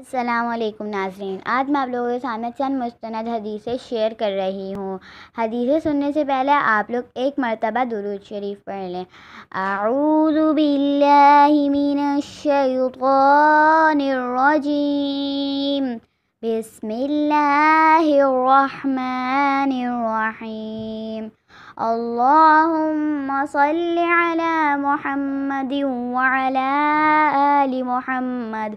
السلام علیکم ناظرین آج میں آپ لوگوں کے سامنے چند مستند حدیثیں شیئر کر رہی ہوں حدیثیں سننے سے پہلے آپ لوگ ایک مرتبہ درود شریف پڑھ لیں اعوذ باللہ من الشیطان الرجیم بسم اللہ الرحمن الرحیم اللهم صل على محمد وعلى آل محمد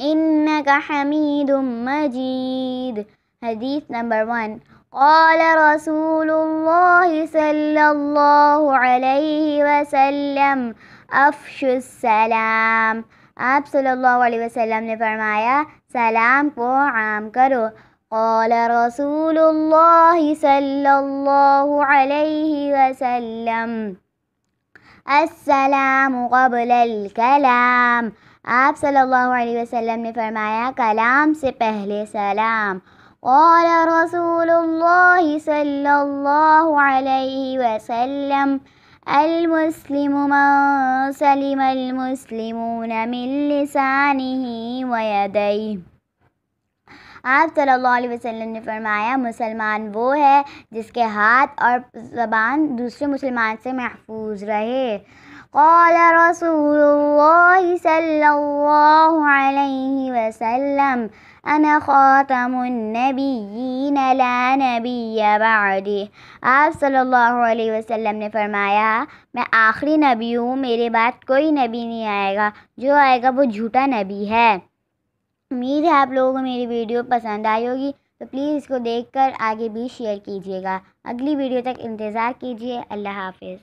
إنك حميد مجيد حديث نمبر 1 قال رسول الله صلى الله عليه وسلم أفش السلام आप सल्लल्लाहु अलैहि وسلم ने फरमाया سلام को عام करो قال رسول الله صلى الله عليه وسلم السلام قبل الكلام آب صلى الله عليه وسلم फरमाया कलाम كلام पहले سلام قال رسول الله صلى الله عليه وسلم المسلم من سلم المسلمون من لسانه ويديه آپ صلی اللہ علیہ وسلم نے فرمایا مسلمان وہ ہے جس کے ہاتھ اور زبان دوسرے مسلمان سے محفوظ رہے قال رسول اللہ اللہ صلی علیہ وسلم انا خاتم النبیین لا نبی بعدی آپ صلی اللہ علیہ وسلم نے فرمایا میں آخری نبی ہوں میرے بعد کوئی نبی نہیں آئے گا جو آئے گا وہ جھوٹا نبی ہے उम्मीद है आप लोगों को मेरी वीडियो पसंद आई होगी तो प्लीज़ इसको देखकर आगे भी शेयर कीजिएगा अगली वीडियो तक इंतज़ार कीजिए अल्लाह हाफिज़